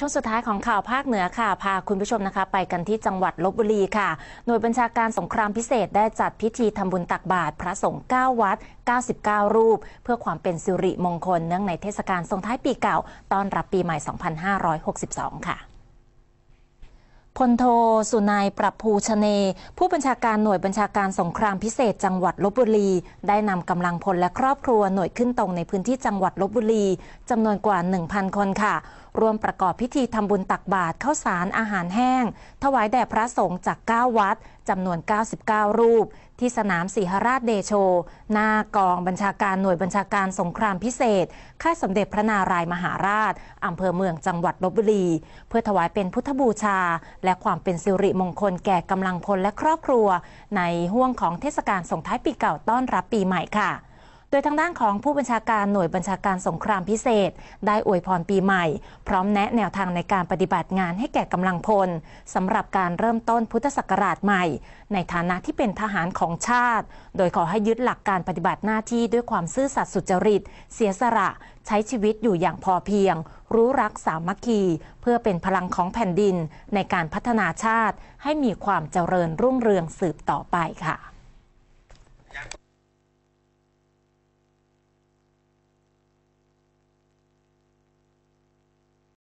ช่วงสุดท้ายของข่าวภาคเหนือค่ะ พาคุณผู้ชมนะคะ ไปกันที่จังหวัดลบบุรีค่ะ หน่วยบัญชาการสงครามพิเศษได้จัดพิธีทำบุญตักบาตรพระสงฆ์9 วัด 99 รูป เพื่อความเป็นสิริมงคล เนื่องในเทศกาลส่งท้ายปีเก่าต้อนรับปีใหม่ 2562 ค่ะพลโท สุนายประภูชเน ผู้บัญชาการหน่วยบัญชาการสงครามพิเศษจังหวัดลบบุรี ได้นำกำลังพลและครอบครัวหน่วยขึ้นตรงในพื้นที่จังหวัดลบบุรีจำนวนกว่า 1,000 คนค่ะ รวมประกอบพิธีทำบุญตักบาตรข้าวสารอาหารแห้ง ถวายแด่พระสงฆ์จาก 9 วัดจำนวน 99 รูป ที่สนามสีหราชเดโชหน้ากองบัญชาการหน่วยบัญชาการสงครามพิเศษ ค่ายสมเด็จพระนารายมหาราชอำเภอเมืองจังหวัดลบบุรี เพื่อถวายเป็นพุทธบูชาและความเป็นสิริมงคลแก่กำลังพลและครอบครัว ในห่วงของเทศกาลส่งท้ายปีเก่าต้อนรับปีใหม่ค่ะ โดยทางด้านของผู้บัญชาการหน่วยบัญชาการสงครามพิเศษ ได้อวยพรปีใหม่ พร้อมแนะแนวทางในการปฏิบัติงานให้แก่กำลังพลสำหรับการเริ่มต้นพุทธศักราชใหม่ ในฐานะที่เป็นทหารของชาติ โดยขอให้ยึดหลักการปฏิบัติหน้าที่ด้วยความซื่อสัตย์สุจริต เสียสละใช้ชีวิตอยู่อย่างพอเพียงรู้รักสามัคคี เพื่อเป็นพลังของแผ่นดิน ในการพัฒนาชาติให้มีความเจริญรุ่งเรืองสืบต่อไปค่ะ